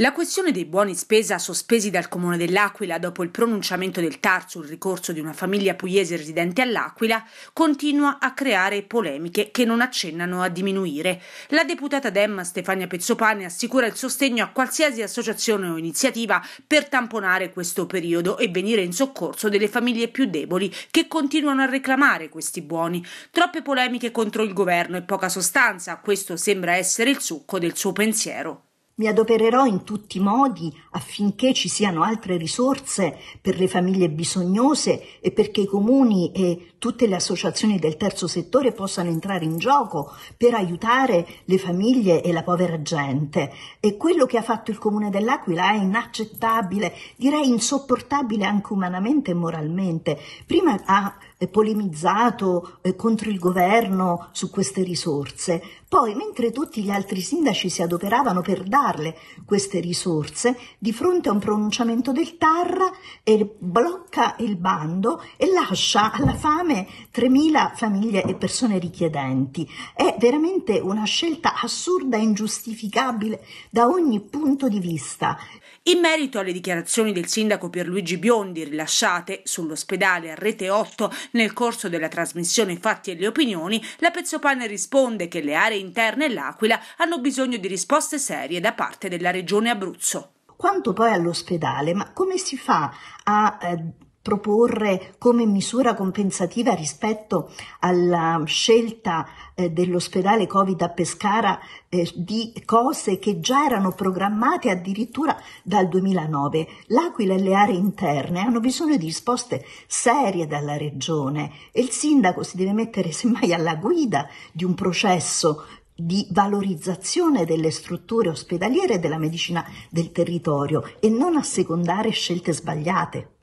La questione dei buoni spesa sospesi dal Comune dell'Aquila dopo il pronunciamento del TAR sul ricorso di una famiglia pugliese residente all'Aquila continua a creare polemiche che non accennano a diminuire. La deputata Demma Stefania Pezzopane assicura il sostegno a qualsiasi associazione o iniziativa per tamponare questo periodo e venire in soccorso delle famiglie più deboli che continuano a reclamare questi buoni. Troppe polemiche contro il governo e poca sostanza, questo sembra essere il succo del suo pensiero. Mi adopererò in tutti i modi affinché ci siano altre risorse per le famiglie bisognose e perché i comuni e tutte le associazioni del terzo settore possano entrare in gioco per aiutare le famiglie e la povera gente. E quello che ha fatto il comune dell'Aquila è inaccettabile, direi insopportabile anche umanamente e moralmente. Prima ha polemizzato eh, contro il governo su queste risorse. Poi, mentre tutti gli altri sindaci si adoperavano per darle queste risorse, di fronte a un pronunciamento del TAR blocca il bando e lascia alla fame 3.000 famiglie e persone richiedenti. È veramente una scelta assurda e ingiustificabile da ogni punto di vista. In merito alle dichiarazioni del sindaco Pierluigi Biondi rilasciate sull'ospedale a Rete 8 nel corso della trasmissione Fatti e le opinioni, la Pezzopane risponde che le aree interne e l'Aquila hanno bisogno di risposte serie da parte della Regione Abruzzo. Quanto poi all'ospedale, ma come si fa a eh, proporre come misura compensativa rispetto alla scelta eh, dell'ospedale Covid a Pescara eh, di cose che già erano programmate addirittura dal 2009. L'Aquila e le aree interne hanno bisogno di risposte serie dalla regione e il sindaco si deve mettere semmai alla guida di un processo di valorizzazione delle strutture ospedaliere e della medicina del territorio e non assecondare scelte sbagliate.